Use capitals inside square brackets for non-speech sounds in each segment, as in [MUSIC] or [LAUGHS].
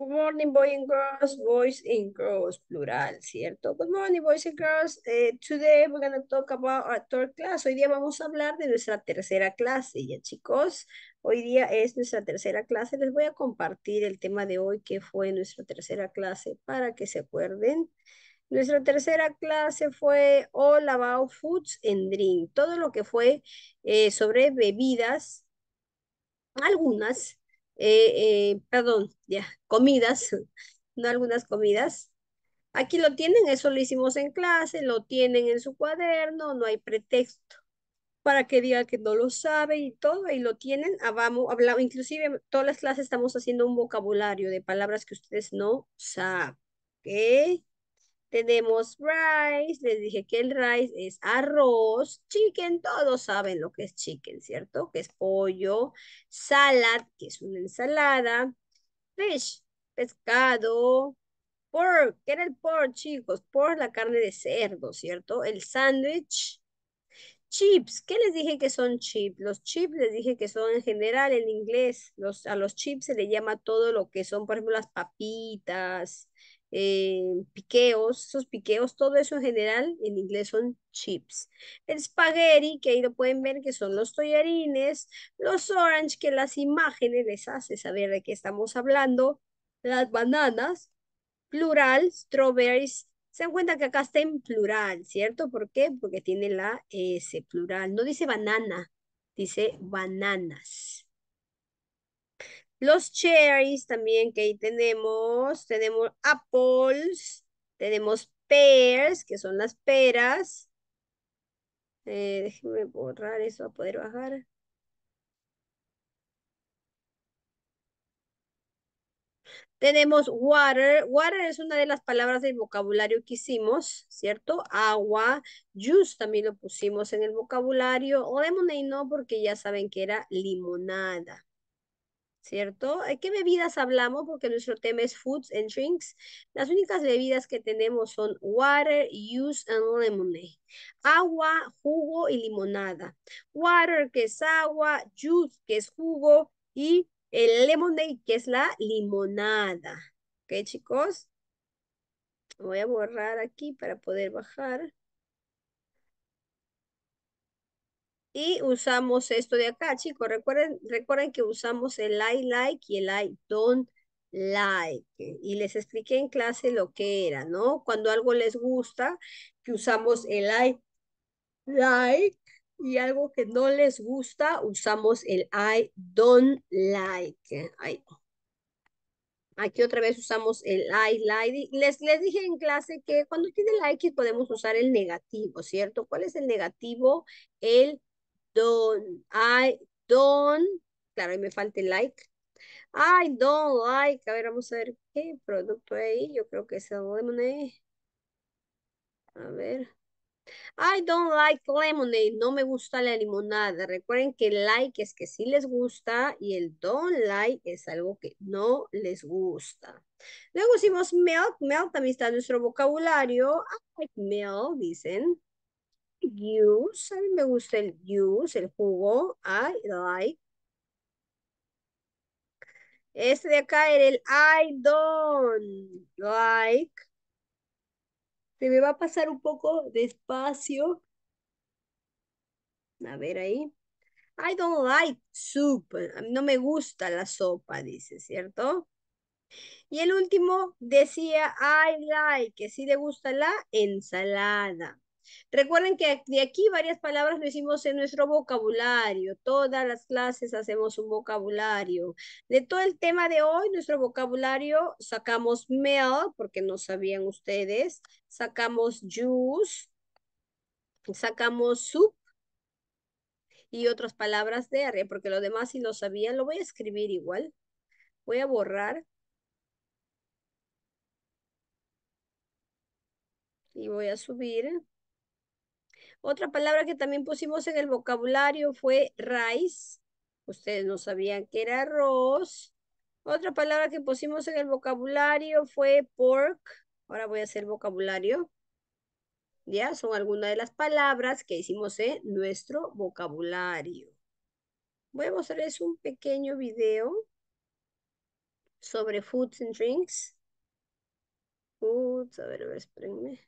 Good morning, boys and girls, boys and girls, plural, ¿cierto? Good morning, boys and girls. Eh, today we're going to talk about our third class. Hoy día vamos a hablar de nuestra tercera clase, ya chicos. Hoy día es nuestra tercera clase. Les voy a compartir el tema de hoy, que fue nuestra tercera clase, para que se acuerden. Nuestra tercera clase fue All About Foods and Drink. Todo lo que fue eh, sobre bebidas, algunas, eh, eh, perdón, ya, comidas, [LAUGHS] no algunas comidas. Aquí lo tienen, eso lo hicimos en clase, lo tienen en su cuaderno, no hay pretexto para que diga que no lo sabe y todo, ahí lo tienen, vamos, hablamos, inclusive todas las clases estamos haciendo un vocabulario de palabras que ustedes no saben, ¿ok? Tenemos rice, les dije que el rice es arroz, chicken, todos saben lo que es chicken, ¿cierto? Que es pollo, salad, que es una ensalada, fish, pescado, pork, ¿qué era el pork, chicos? Pork, la carne de cerdo, ¿cierto? El sándwich, chips, ¿qué les dije que son chips? Los chips les dije que son en general en inglés, los, a los chips se le llama todo lo que son, por ejemplo, las papitas, eh, piqueos, esos piqueos, todo eso en general en inglés son chips. El spaghetti, que ahí lo pueden ver, que son los tollerines los orange, que las imágenes les hace saber de qué estamos hablando, las bananas, plural, strawberries. Se dan cuenta que acá está en plural, ¿cierto? ¿Por qué? Porque tiene la S plural. No dice banana, dice bananas. Los cherries también que ahí tenemos. Tenemos apples, tenemos pears, que son las peras. Eh, borrar eso a poder bajar. Tenemos water. Water es una de las palabras del vocabulario que hicimos, ¿cierto? Agua. Juice también lo pusimos en el vocabulario. O lemonade no, porque ya saben que era limonada. ¿cierto? ¿Qué bebidas hablamos? Porque nuestro tema es foods and drinks. Las únicas bebidas que tenemos son water, juice and lemonade. Agua, jugo y limonada. Water, que es agua, juice, que es jugo, y el lemonade, que es la limonada. ¿Ok, chicos? Voy a borrar aquí para poder bajar. Y usamos esto de acá, chicos. Recuerden, recuerden que usamos el I like y el I don't like. Y les expliqué en clase lo que era, ¿no? Cuando algo les gusta, que usamos el I like. Y algo que no les gusta, usamos el I don't like. Aquí otra vez usamos el I like. Les, les dije en clase que cuando tiene like podemos usar el negativo, ¿cierto? ¿Cuál es el negativo? El don't, I don't, claro, ahí me falta el like. I don't like, a ver, vamos a ver qué producto hay, yo creo que es el lemonade. A ver. I don't like lemonade, no me gusta la limonada. Recuerden que el like es que sí les gusta y el don't like es algo que no les gusta. Luego hicimos milk, milk también está en nuestro vocabulario. I like milk, dicen use. A mí me gusta el juice, el jugo. I like. Este de acá era el I don't like. Se me va a pasar un poco despacio. A ver ahí. I don't like soup. No me gusta la sopa, dice, ¿cierto? Y el último decía I like, que sí le gusta la ensalada. Recuerden que de aquí varias palabras lo hicimos en nuestro vocabulario. Todas las clases hacemos un vocabulario. De todo el tema de hoy, nuestro vocabulario, sacamos mail, porque no sabían ustedes. Sacamos juice. Sacamos soup. Y otras palabras de R, porque lo demás si lo sabían, lo voy a escribir igual. Voy a borrar y voy a subir otra palabra que también pusimos en el vocabulario fue rice. Ustedes no sabían que era arroz. Otra palabra que pusimos en el vocabulario fue pork. Ahora voy a hacer vocabulario. Ya, son algunas de las palabras que hicimos en nuestro vocabulario. Voy a mostrarles un pequeño video sobre foods and drinks. Foods, a ver, a ver, espérenme.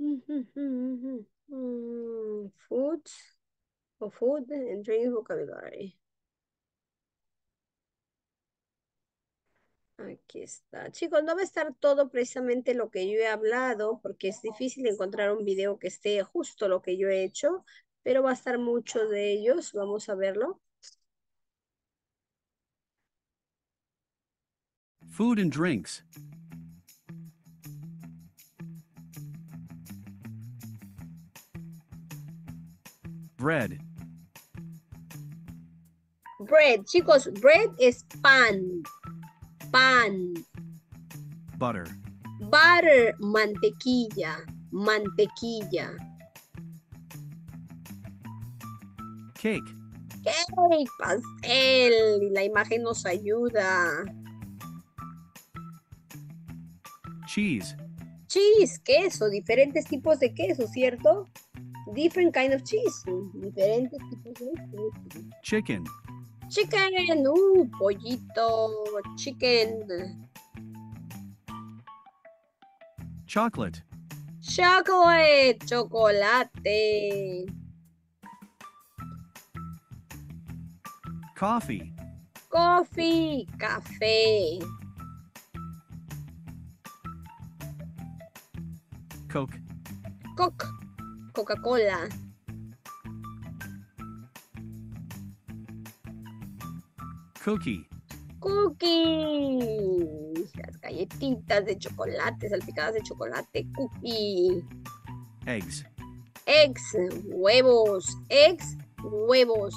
Mm, foods food o food and Drinks vocabulary. Aquí está. Chicos, no va a estar todo precisamente lo que yo he hablado, porque es difícil encontrar un video que esté justo lo que yo he hecho, pero va a estar mucho de ellos. Vamos a verlo. Food and drinks. Bread. Bread, chicos, bread es pan. Pan. Butter. Butter, mantequilla, mantequilla. Cake. Cake, pastel. La imagen nos ayuda. Cheese. Cheese, queso, diferentes tipos de queso, ¿cierto? different kind of cheese. Diferentes tipos de cheese. Chicken. Chicken. Uh, pollito. Chicken. Chocolate. Chocolate. Chocolate. Coffee. Coffee. Café. Coke. Coke. Coca-Cola. Cookie. Cookie. Las galletitas de chocolate, salpicadas de chocolate. Cookie. Eggs. Eggs. Huevos. Eggs. Huevos.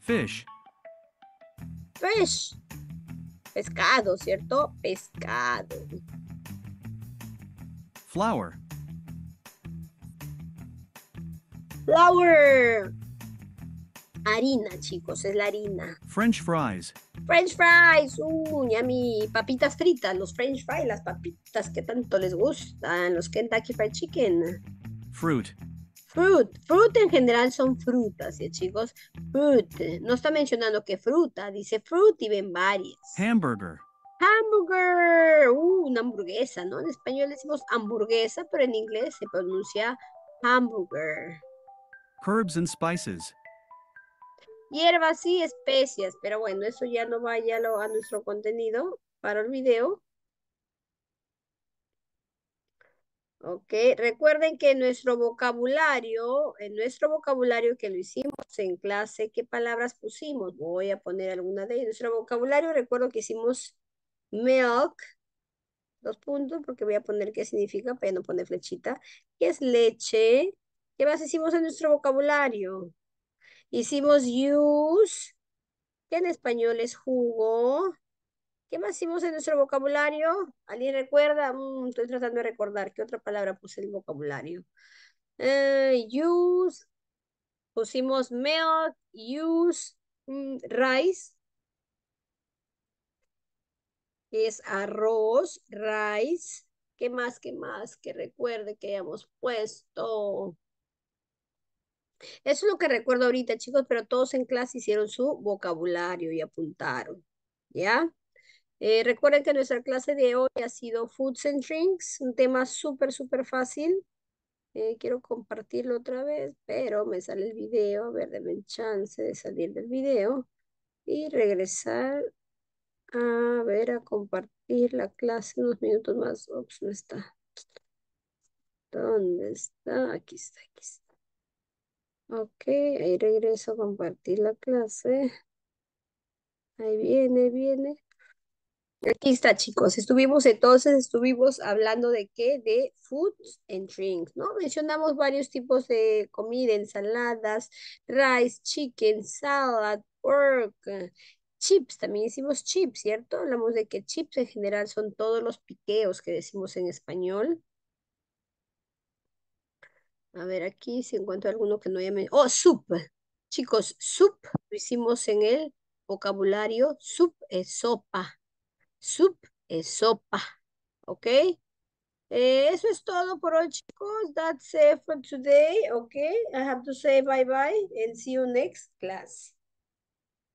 Fish. Fish. Pescado, ¿cierto? Pescado. Flower. Flower. Harina, chicos, es la harina. French fries. French fries, uh, mi papitas fritas, los French fries, las papitas que tanto les gustan, los Kentucky Fried Chicken. Fruit. Fruit, fruit en general son frutas, ¿sí, chicos? Fruit, no está mencionando que fruta, dice fruit y ven varias. Hamburger hamburger, uh, una hamburguesa, ¿no? En español decimos hamburguesa, pero en inglés se pronuncia hamburger. Herbs and spices. Hierbas y especias, pero bueno, eso ya no va a nuestro contenido para el video. Ok, recuerden que nuestro vocabulario, en nuestro vocabulario que lo hicimos en clase, ¿qué palabras pusimos? Voy a poner alguna de ellas. Nuestro vocabulario, recuerdo que hicimos milk, dos puntos, porque voy a poner qué significa, pero no poner flechita, que es leche. ¿Qué más hicimos en nuestro vocabulario? Hicimos use, que en español es jugo. ¿Qué más hicimos en nuestro vocabulario? ¿Alguien recuerda? Mm, estoy tratando de recordar qué otra palabra puse en el vocabulario. Eh, use, pusimos milk, use, mm, rice, es arroz, rice. ¿Qué más, qué más? Que recuerde que hayamos puesto. Eso es lo que recuerdo ahorita, chicos, pero todos en clase hicieron su vocabulario y apuntaron, ¿ya? Eh, recuerden que nuestra clase de hoy ha sido Foods and Drinks, un tema súper, súper fácil. Eh, quiero compartirlo otra vez, pero me sale el video. A ver, denme chance de salir del video y regresar a ver, a compartir la clase unos minutos más. Ops, no está. ¿Dónde está? Aquí está, aquí está. Ok, ahí regreso a compartir la clase. Ahí viene, viene. Aquí está, chicos. Estuvimos entonces, estuvimos hablando de qué? De foods and drinks, ¿no? Mencionamos varios tipos de comida, ensaladas, rice, chicken, salad, pork, chips, también hicimos chips, ¿cierto? Hablamos de que chips en general son todos los piqueos que decimos en español. A ver aquí si encuentro alguno que no llame. Oh, sup. Chicos, sup lo hicimos en el vocabulario. Sup es sopa. Sup es sopa. ¿Ok? Eh, eso es todo por hoy, chicos. That's it for today. ¿Ok? I have to say bye bye and see you next class.